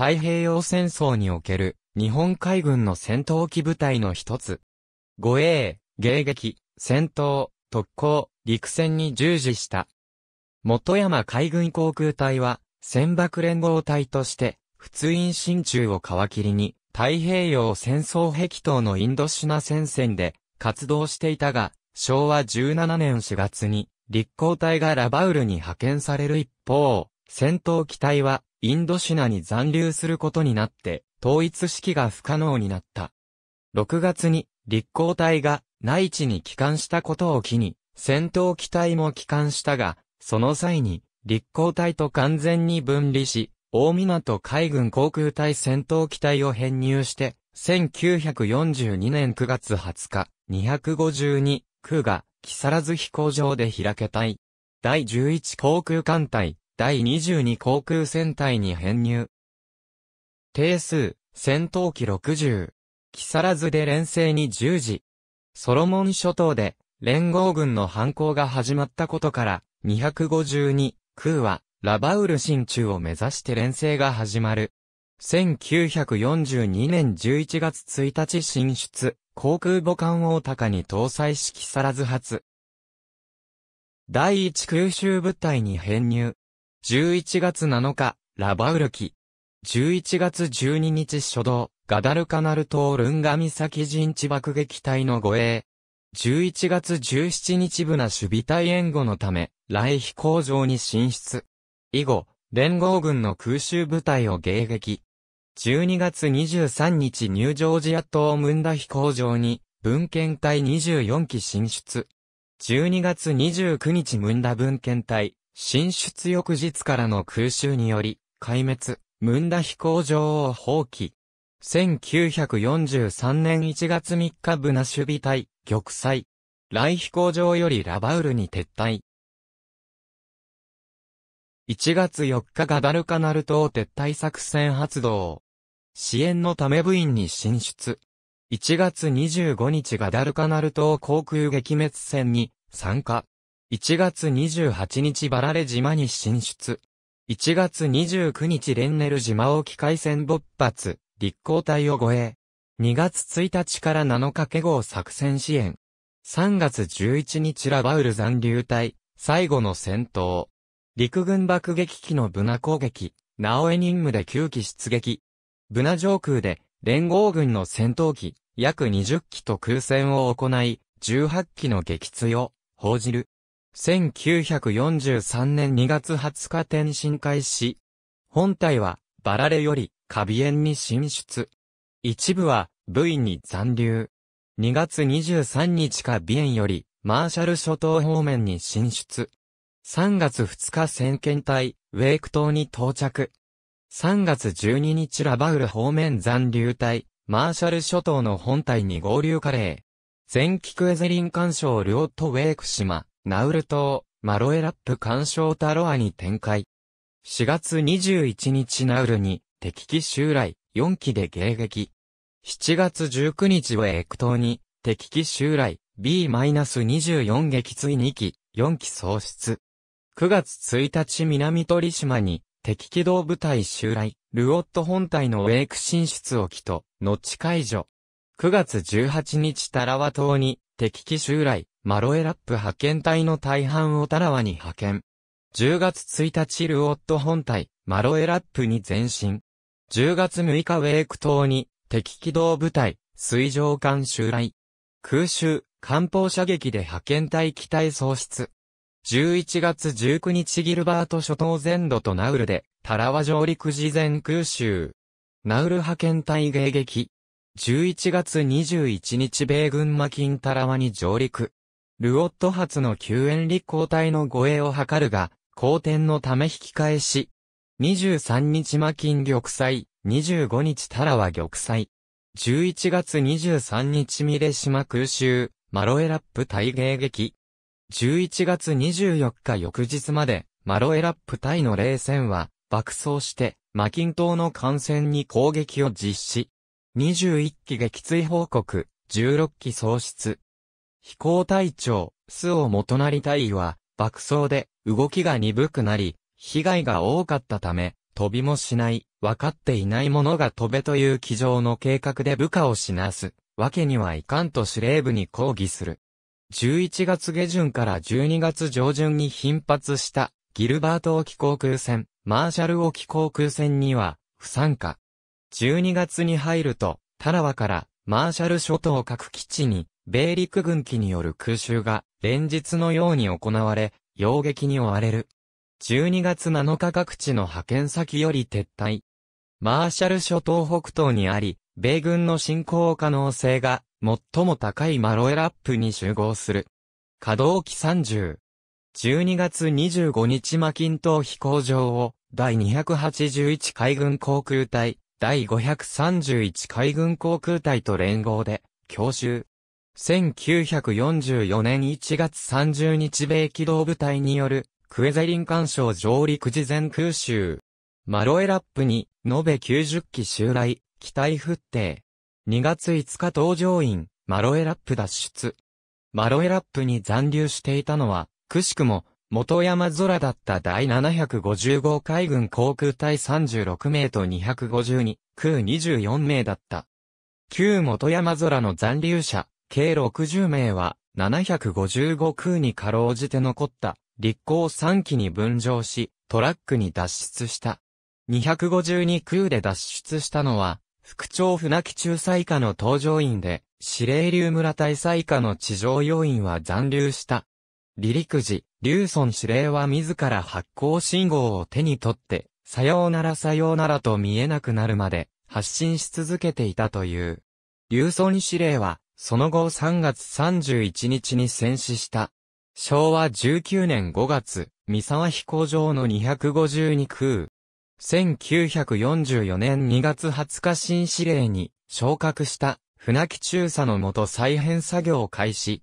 太平洋戦争における日本海軍の戦闘機部隊の一つ。護衛、迎撃、戦闘、特攻、陸戦に従事した。元山海軍航空隊は、船爆連合隊として、普通院進駐を皮切りに、太平洋戦争壁等のインドシナ戦線で活動していたが、昭和17年4月に、立航隊がラバウルに派遣される一方、戦闘機隊はインドシナに残留することになって、統一式が不可能になった。6月に、立候隊が内地に帰還したことを機に、戦闘機体も帰還したが、その際に、立候隊と完全に分離し、大港海軍航空隊戦闘機体を編入して、1942年9月20日、252、空が、木更津飛行場で開けたい。第11航空艦隊、第22航空戦隊に編入。定数、戦闘機60。木更津で連戦に10時。ソロモン諸島で、連合軍の反抗が始まったことから、252、空は、ラバウル新中を目指して連戦が始まる。1942年11月1日進出、航空母艦大高に搭載し木更津発。第1空襲部隊に編入。11月7日、ラバウルキ。11月12日初動、ガダルカナル島ルンガ岬陣地爆撃隊の護衛。11月17日部な守備隊援護のため、来飛工場に進出。以後、連合軍の空襲部隊を迎撃。12月23日ニュージョージア島ムンダ飛行場に、文献隊24機進出。12月29日ムンダ文献隊進出翌日からの空襲により、壊滅、ムンダ飛行場を放棄。1943年1月3日ブナ守備隊、玉砕。来飛行場よりラバウルに撤退。1月4日ガダルカナル島撤退作戦発動。支援のため部員に進出。1月25日ガダルカナル島航空撃滅戦に参加。1月28日バラレ島に進出。1月29日レンネル島沖海戦勃発、立航隊を護衛。2月1日から7日下号作戦支援。3月11日ラバウル残留隊、最後の戦闘。陸軍爆撃機のブナ攻撃、ナオエ任務で9機出撃。ブナ上空で、連合軍の戦闘機、約20機と空戦を行い、18機の撃墜を、報じる。1943年2月20日転身開始。本体は、バラレより、カビエンに進出。一部は、ブイに残留。2月23日カビエンより、マーシャル諸島方面に進出。3月2日先遣隊、ウェイク島に到着。3月12日ラバウル方面残留隊、マーシャル諸島の本体に合流カレー。全機クエゼリン干渉ット・ウェイク島、ナウル島、マロエラップ干渉タロアに展開。4月21日ナウルに、敵機襲来、4機で迎撃。7月19日ウェイク島に、敵機襲来、B-24 撃墜2機、4機喪失。9月1日南鳥島に、敵機動部隊襲来、ルオット本体のウェイク進出を起と、後解除。9月18日タラワ島に、敵機襲来、マロエラップ派遣隊の大半をタラワに派遣。10月1日ルオット本隊、マロエラップに前進。10月6日ウェーク島に、敵機動部隊、水上艦襲来。空襲、艦砲射撃で派遣隊機体喪失。11月19日ギルバート諸島全土とナウルで、タラワ上陸事前空襲。ナウル派遣隊迎撃。11月21日米軍マキンタラワに上陸。ルオット発の救援立交体の護衛を図るが、好転のため引き返し。23日マキン玉砕、25日タラワ玉砕。11月23日ミレ島空襲、マロエラップ大迎撃。11月24日翌日まで、マロエラップ対の冷戦は、爆走して、マキン島の艦船に攻撃を実施。21機撃墜報告、16機喪失。飛行隊長、巣を元成隊尉は、爆走で、動きが鈍くなり、被害が多かったため、飛びもしない、分かっていない者が飛べという機上の計画で部下を死なす、わけにはいかんと司令部に抗議する。11月下旬から12月上旬に頻発した、ギルバート沖航空戦、マーシャル沖航空戦には、不参加。12月に入ると、タラワから、マーシャル諸島各基地に、米陸軍機による空襲が連日のように行われ、洋撃に追われる。12月7日各地の派遣先より撤退。マーシャル諸島北東にあり、米軍の侵攻可能性が最も高いマロエラップに集合する。稼働期30。12月25日マキントー飛行場を第281海軍航空隊、第531海軍航空隊と連合で強襲。1944年1月30日米機動部隊によるクエゼリン干渉上陸事前空襲。マロエラップに延べ90機襲来、機体復定。2月5日搭乗員、マロエラップ脱出。マロエラップに残留していたのは、くしくも、元山空だった第755海軍航空隊36名と252、空24名だった。旧元山空の残留者、計60名は、755空にかろうじて残った、立候3機に分譲し、トラックに脱出した。252空で脱出したのは、副長船木中裁下の搭乗員で、司令流村大裁下の地上要員は残留した。離陸時、リューソン司令は自ら発光信号を手に取って、さようならさようならと見えなくなるまで、発信し続けていたという。リューソン司令は、その後3月31日に戦死した。昭和19年5月、三沢飛行場の252空。1944年2月20日新指令に昇格した船木中佐のもと再編作業を開始。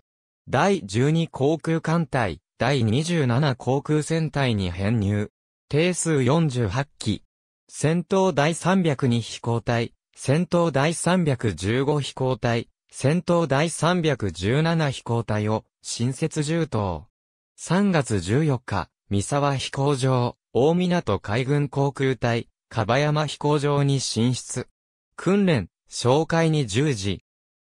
第12航空艦隊、第27航空戦隊に編入。定数48機。戦闘第302飛行隊、戦闘第315飛行隊、戦闘第317飛行隊を新設重等。3月14日、三沢飛行場、大港海軍航空隊、かばやま飛行場に進出。訓練、紹介に10時。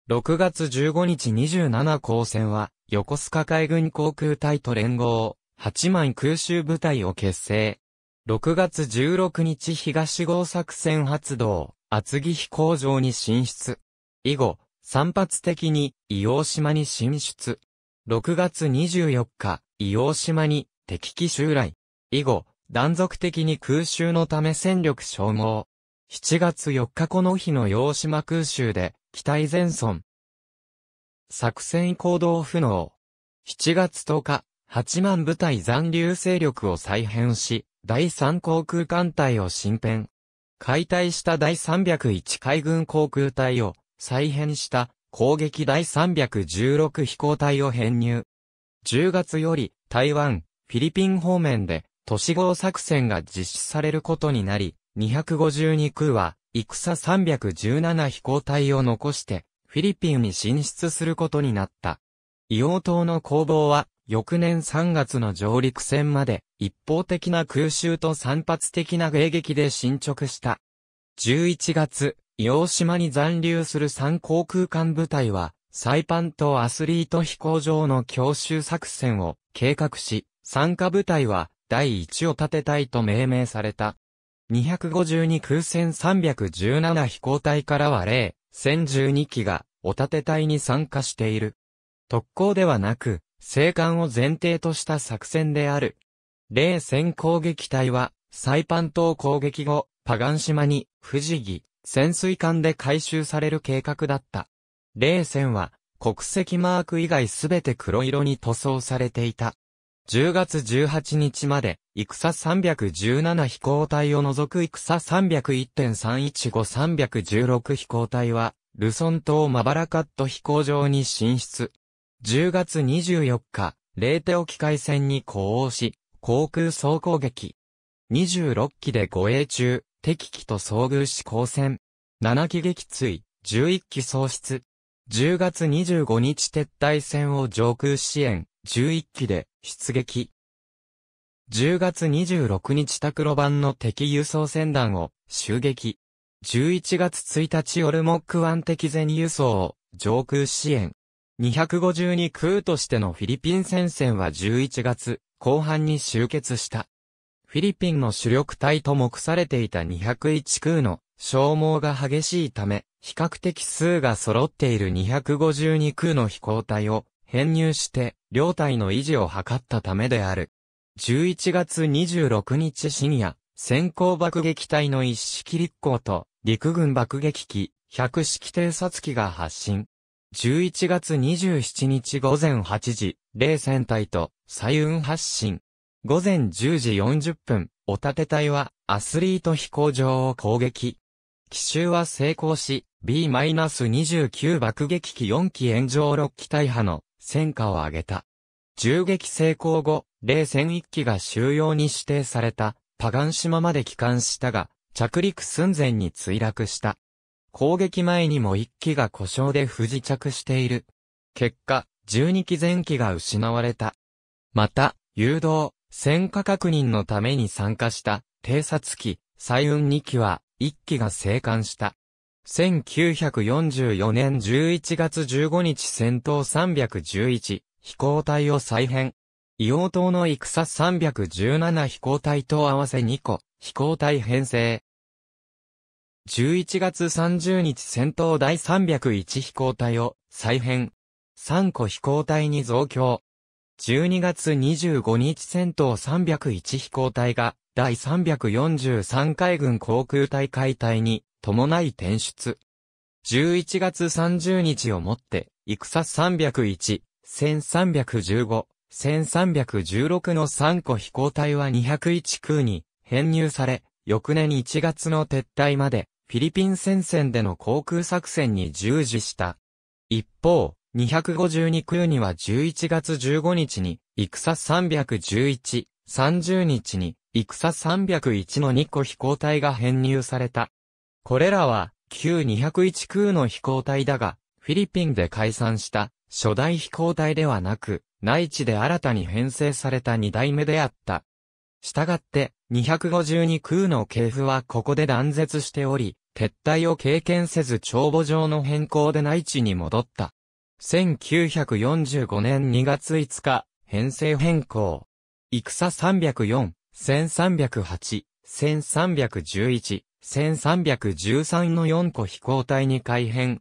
6月15日27航戦は、横須賀海軍航空隊と連合、8万空襲部隊を結成。6月16日東号作戦発動、厚木飛行場に進出。以後、散発的に伊黄島に進出。6月24日、伊黄島に敵機襲来。以後、断続的に空襲のため戦力消耗。7月4日この日の洋島空襲で、機体全損。作戦行動不能。7月10日、8万部隊残留勢力を再編し、第3航空艦隊を新編。解体した第301海軍航空隊を再編した攻撃第316飛行隊を編入。10月より台湾、フィリピン方面で都市号作戦が実施されることになり、252空は戦317飛行隊を残してフィリピンに進出することになった。硫黄島の攻防は翌年3月の上陸戦まで一方的な空襲と散発的な迎撃で進捗した。11月、洋島に残留する3航空艦部隊は、サイパン島アスリート飛行場の強襲作戦を計画し、参加部隊は第1を立てたいと命名された。252空戦317飛行隊からは例、1012機が、お立て隊に参加している。特攻ではなく、生還を前提とした作戦である。例戦攻撃隊は、サイパン島攻撃後、パガン島に、富士ギ、潜水艦で回収される計画だった。冷戦は、国籍マーク以外すべて黒色に塗装されていた。10月18日まで、戦317飛行隊を除く戦301.315316飛行隊は、ルソン島マバラカット飛行場に進出。10月24日、レーテ沖海戦に呼応し、航空総攻撃。26機で護衛中、敵機と遭遇し交戦。7機撃墜、11機喪失。10月25日撤退戦を上空支援、11機で出撃。10月26日タクロ版の敵輸送船団を襲撃。11月1日オルモック湾敵全輸送を上空支援。252空としてのフィリピン戦線は11月後半に終結した。フィリピンの主力隊と目されていた201空の消耗が激しいため、比較的数が揃っている252空の飛行隊を編入して、両隊の維持を図ったためである。11月26日深夜、先行爆撃隊の一式立候と陸軍爆撃機100式偵察機が発進。11月27日午前8時、零戦隊と左運発進。午前10時40分、おたて隊はアスリート飛行場を攻撃。奇襲は成功し、B-29 爆撃機4機炎上6機大破の戦果を上げた。銃撃成功後、冷戦1機が収容に指定されたパガン島まで帰還したが、着陸寸前に墜落した。攻撃前にも1機が故障で不時着している。結果、12機前機が失われた。また、誘導、戦火確認のために参加した偵察機、彩雲2機は、1機が生還した。1944年11月15日戦闘311飛行隊を再編。硫黄島の戦317飛行隊と合わせ2個飛行隊編成。11月30日戦闘第301飛行隊を再編。3個飛行隊に増強。12月25日戦闘301飛行隊が第343海軍航空隊解体に伴い転出。11月30日をもって、戦301、1315、1316の3個飛行隊は201空に編入され、翌年1月の撤退までフィリピン戦線での航空作戦に従事した。一方、252空には11月15日に、戦311、30日に、戦301の2個飛行隊が編入された。これらは、旧201空の飛行隊だが、フィリピンで解散した初代飛行隊ではなく、内地で新たに編成された2代目であった。したがって、252空の系譜はここで断絶しており、撤退を経験せず帳簿上の変更で内地に戻った。1945年2月5日、編成変更。戦304、1308、1311、1313の4個飛行隊に改編。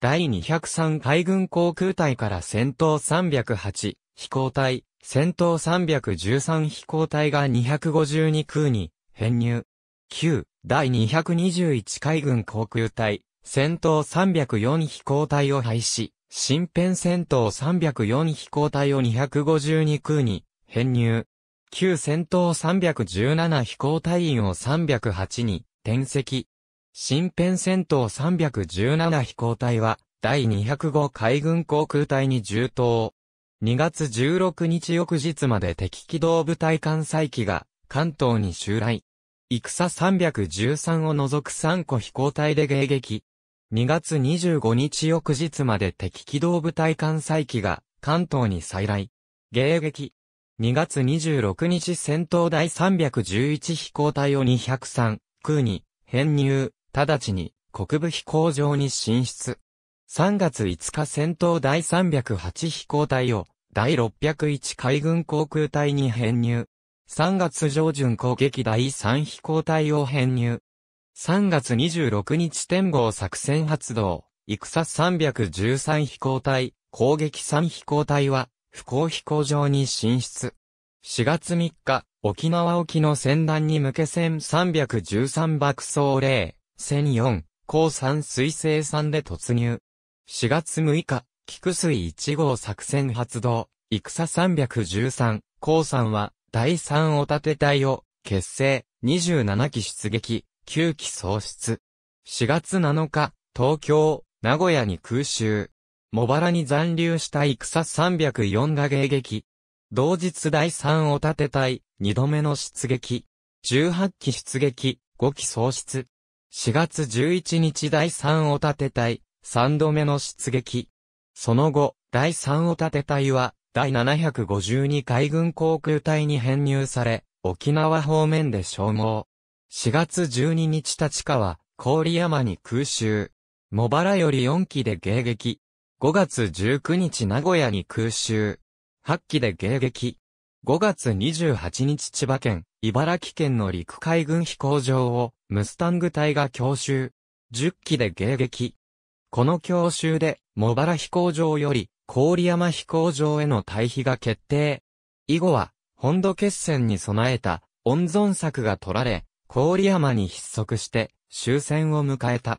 第203海軍航空隊から戦闘308飛行隊、戦闘313飛行隊が252空に編入。9、第221海軍航空隊、戦闘304飛行隊を廃止。新編戦闘304飛行隊を252空に編入。旧戦闘317飛行隊員を308に転籍。新編戦闘317飛行隊は第205海軍航空隊に重当。2月16日翌日まで敵機動部隊艦載機が関東に襲来。戦313を除く3個飛行隊で迎撃。2月25日翌日まで敵機動部隊艦載機が関東に再来。迎撃。2月26日戦闘第311飛行隊を203空に編入、直ちに国部飛行場に進出。3月5日戦闘第308飛行隊を第601海軍航空隊に編入。3月上旬攻撃第3飛行隊を編入。3月26日天号作戦発動、戦313飛行隊、攻撃3飛行隊は、不幸飛行場に進出。4月3日、沖縄沖の船団に向け戦313爆走0、戦4、高3水星3で突入。4月6日、菊水1号作戦発動、戦313、高3は、第3お立て隊を、結成、27機出撃、9機喪失。4月7日、東京、名古屋に空襲。茂原に残留した戦304が迎撃。同日第3を立て隊、2度目の出撃。18機出撃、5機喪失。4月11日第3を立て隊、3度目の出撃。その後、第3を立て隊は、第752海軍航空隊に編入され、沖縄方面で消耗。4月12日立川、郡山に空襲。茂原より4機で迎撃。5月19日名古屋に空襲。8機で迎撃。5月28日千葉県、茨城県の陸海軍飛行場を、ムスタング隊が強襲。10機で迎撃。この強襲で、茂原飛行場より、郡山飛行場への退避が決定。以後は、本土決戦に備えた、温存策が取られ、郡山に必足して終戦を迎えた。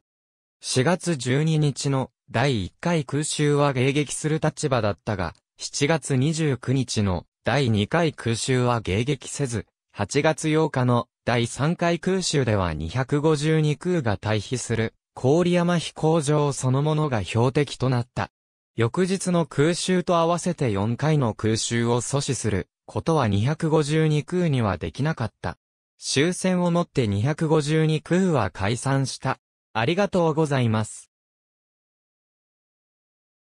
4月12日の第1回空襲は迎撃する立場だったが、7月29日の第2回空襲は迎撃せず、8月8日の第3回空襲では252空が退避する郡山飛行場そのものが標的となった。翌日の空襲と合わせて4回の空襲を阻止することは252空にはできなかった。終戦をもって252空は解散した。ありがとうございます。